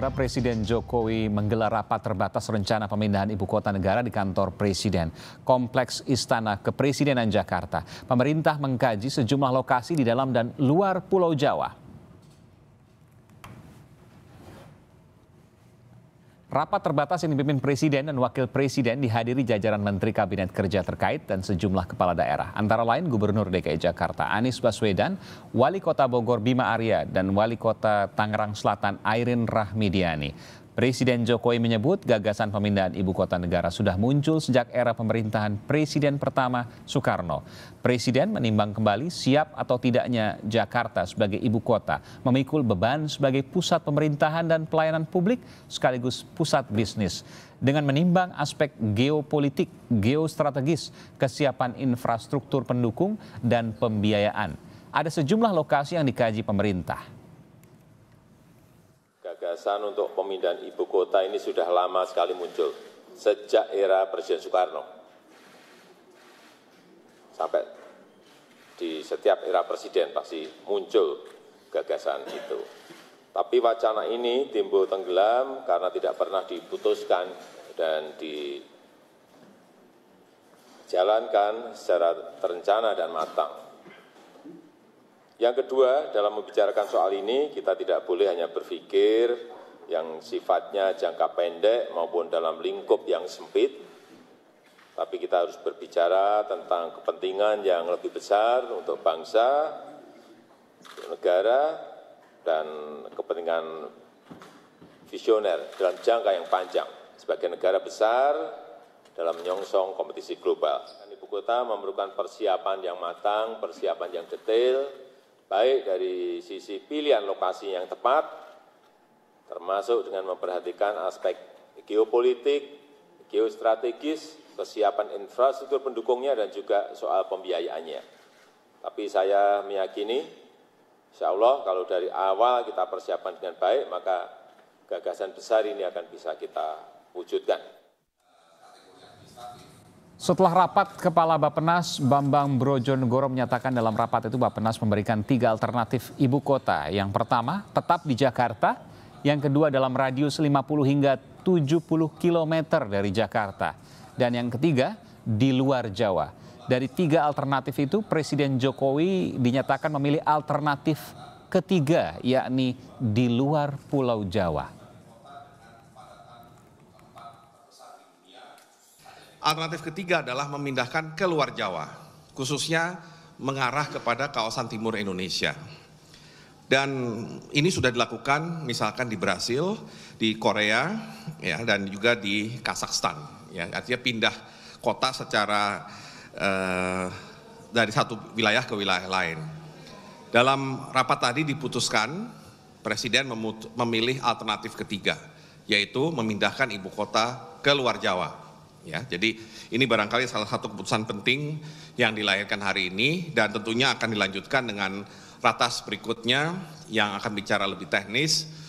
Saudara Presiden Jokowi menggelar rapat terbatas rencana pemindahan ibu kota negara di kantor Presiden, Kompleks Istana Kepresidenan Jakarta. Pemerintah mengkaji sejumlah lokasi di dalam dan luar Pulau Jawa. Rapat terbatas yang dipimpin Presiden dan Wakil Presiden dihadiri jajaran Menteri Kabinet Kerja terkait dan sejumlah kepala daerah. Antara lain Gubernur DKI Jakarta Anies Baswedan, Wali Kota Bogor Bima Arya, dan Wali Kota Tangerang Selatan Airin Rahmidiani. Presiden Jokowi menyebut gagasan pemindahan ibu kota negara sudah muncul sejak era pemerintahan Presiden pertama Soekarno. Presiden menimbang kembali siap atau tidaknya Jakarta sebagai ibu kota, memikul beban sebagai pusat pemerintahan dan pelayanan publik sekaligus pusat bisnis. Dengan menimbang aspek geopolitik, geostrategis, kesiapan infrastruktur pendukung, dan pembiayaan. Ada sejumlah lokasi yang dikaji pemerintah gagasan untuk pemindahan ibu kota ini sudah lama sekali muncul, sejak era Presiden Soekarno. Sampai di setiap era Presiden pasti muncul gagasan itu. Tapi wacana ini timbul tenggelam karena tidak pernah diputuskan dan dijalankan secara terencana dan matang. Yang kedua, dalam membicarakan soal ini, kita tidak boleh hanya berpikir yang sifatnya jangka pendek maupun dalam lingkup yang sempit, tapi kita harus berbicara tentang kepentingan yang lebih besar untuk bangsa, untuk negara, dan kepentingan visioner dalam jangka yang panjang. Sebagai negara besar, dalam menyongsong kompetisi global. Kan ibu kota memerlukan persiapan yang matang, persiapan yang detail, baik dari sisi pilihan lokasi yang tepat, termasuk dengan memperhatikan aspek geopolitik, geostrategis, kesiapan infrastruktur pendukungnya, dan juga soal pembiayaannya. Tapi saya meyakini, insya Allah kalau dari awal kita persiapan dengan baik, maka gagasan besar ini akan bisa kita wujudkan. Setelah rapat Kepala Bapenas, Bambang Brojonegoro menyatakan dalam rapat itu Bapenas memberikan tiga alternatif ibu kota. Yang pertama, tetap di Jakarta. Yang kedua, dalam radius 50 hingga 70 km dari Jakarta. Dan yang ketiga, di luar Jawa. Dari tiga alternatif itu, Presiden Jokowi dinyatakan memilih alternatif ketiga, yakni di luar Pulau Jawa. Alternatif ketiga adalah memindahkan ke luar Jawa, khususnya mengarah kepada kawasan timur Indonesia. Dan ini sudah dilakukan misalkan di Brasil, di Korea, ya, dan juga di Kazakhstan. Ya, artinya pindah kota secara eh, dari satu wilayah ke wilayah lain. Dalam rapat tadi diputuskan Presiden memilih alternatif ketiga, yaitu memindahkan ibu kota ke luar Jawa. Ya, jadi ini barangkali salah satu keputusan penting yang dilahirkan hari ini dan tentunya akan dilanjutkan dengan ratas berikutnya yang akan bicara lebih teknis